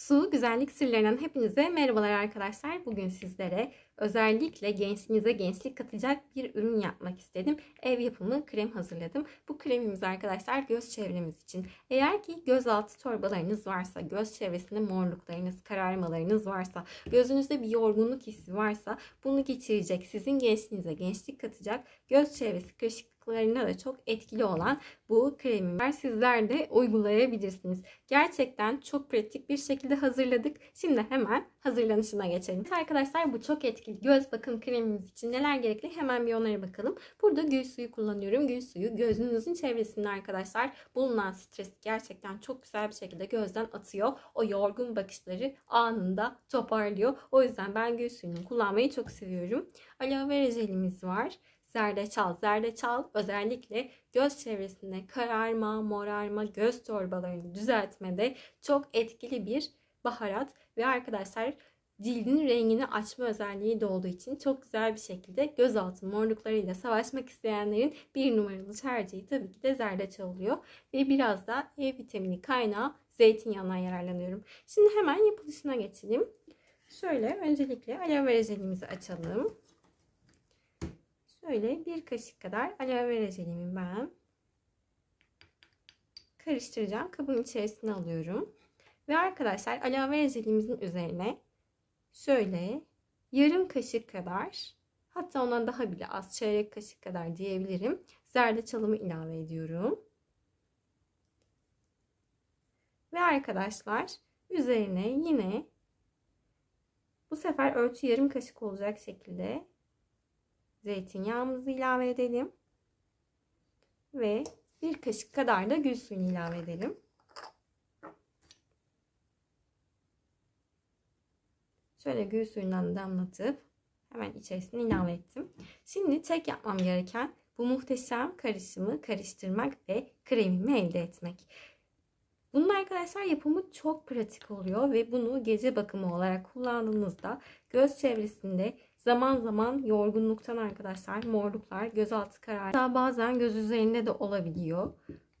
Su Güzellik Sırlarından hepinize merhabalar arkadaşlar. Bugün sizlere Özellikle gençliğinize gençlik katacak bir ürün yapmak istedim. Ev yapımı krem hazırladım. Bu kremimiz arkadaşlar göz çevremiz için. Eğer ki göz altı torbalarınız varsa, göz çevresinde morluklarınız, kararmalarınız varsa, gözünüzde bir yorgunluk hissi varsa bunu geçirecek, sizin gençliğinize gençlik katacak, göz çevresi kırışıklıklarına da çok etkili olan bu kremi var. Sizler de uygulayabilirsiniz. Gerçekten çok pratik bir şekilde hazırladık. Şimdi hemen hazırlanışına geçelim. Arkadaşlar bu çok etkili göz bakım kremimiz için neler gerekli hemen bir onlara bakalım. Burada gül suyu kullanıyorum. Gül suyu gözünüzün çevresinde arkadaşlar bulunan stres gerçekten çok güzel bir şekilde gözden atıyor. O yorgun bakışları anında toparlıyor. O yüzden ben gül suyunu kullanmayı çok seviyorum. Aloe vera jelimiz var zerdeçal. Zerdeçal özellikle göz çevresinde kararma, morarma, göz torbalarını düzeltmede çok etkili bir baharat ve arkadaşlar cildin rengini açma özelliği de olduğu için çok güzel bir şekilde gözaltı morluklarıyla savaşmak isteyenlerin bir numaralı tercihi tabii ki de zerdeçal oluyor. Ve biraz da E vitamini kaynağı zeytinyağından yararlanıyorum. Şimdi hemen yapılışına geçelim. Şöyle öncelikle aloe vera jelimizi açalım. Şöyle bir kaşık kadar aloe vera jelimi ben karıştıracağım. Kabın içerisine alıyorum. Ve arkadaşlar aloe vera jelimizin üzerine şöyle yarım kaşık kadar hatta ondan daha bile az çeyrek kaşık kadar diyebilirim zerdeçalımı ilave ediyorum. Ve arkadaşlar üzerine yine bu sefer ölçü yarım kaşık olacak şekilde zeytinyağımızı ilave edelim. Ve bir kaşık kadar da gül suyunu ilave edelim. Şöyle gül suyundan damlatıp hemen içerisine ilave ettim. Şimdi tek yapmam gereken bu muhteşem karışımı karıştırmak ve kremimi elde etmek. Bunun arkadaşlar yapımı çok pratik oluyor ve bunu gece bakımı olarak kullandığınızda göz çevresinde zaman zaman yorgunluktan arkadaşlar morluklar, gözaltı kararı hatta bazen göz üzerinde de olabiliyor.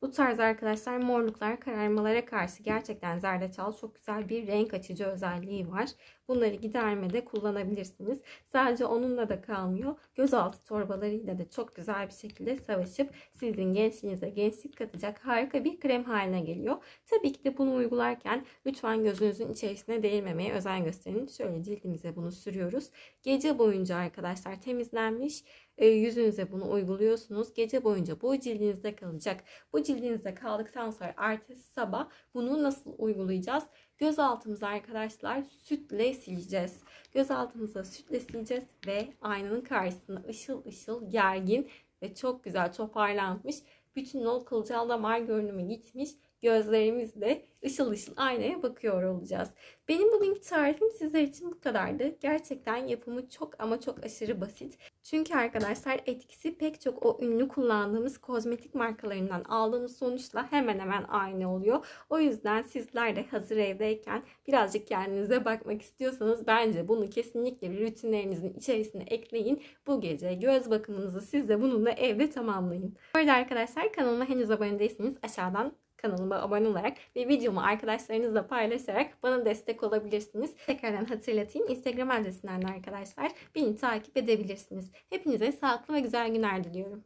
Bu tarz arkadaşlar morluklar kararmalara karşı gerçekten zerdeçal çok güzel bir renk açıcı özelliği var. Bunları gidermede kullanabilirsiniz. Sadece onunla da kalmıyor. Gözaltı torbalarıyla da çok güzel bir şekilde savaşıp sizin gençliğinize gençlik katacak harika bir krem haline geliyor. Tabii ki de bunu uygularken lütfen gözünüzün içerisine değirmemeye özen gösterin. Şöyle cildimize bunu sürüyoruz. Gece boyunca arkadaşlar temizlenmiş e, yüzünüze bunu uyguluyorsunuz. Gece boyunca bu cildinizde kalacak. Bu cildinizde kaldıktan sonra ertesi sabah bunu nasıl uygulayacağız? Göz altımızı arkadaşlar sütle sileceğiz. Göz altımızı sütle sileceğiz ve aynanın karşısında ışıl ışıl gergin ve çok güzel toparlanmış bütün o kılcal damar görünümü gitmiş gözlerimizle ışıl ışıl aynaya bakıyor olacağız. Benim bugünkü tarifim sizler için bu kadardı. Gerçekten yapımı çok ama çok aşırı basit. Çünkü arkadaşlar etkisi pek çok o ünlü kullandığımız kozmetik markalarından aldığımız sonuçla hemen hemen aynı oluyor. O yüzden sizler de hazır evdeyken birazcık kendinize bakmak istiyorsanız bence bunu kesinlikle rutinlerinizin içerisine ekleyin. Bu gece göz bakımınızı siz de bununla evde tamamlayın. Böyle arkadaşlar kanalıma henüz abone değilseniz aşağıdan kanalıma abone olarak ve videomu arkadaşlarınızla paylaşarak bana destek olabilirsiniz. Tekrardan hatırlatayım. Instagram adresinden de arkadaşlar beni takip edebilirsiniz. Hepinize sağlıklı ve güzel günler diliyorum.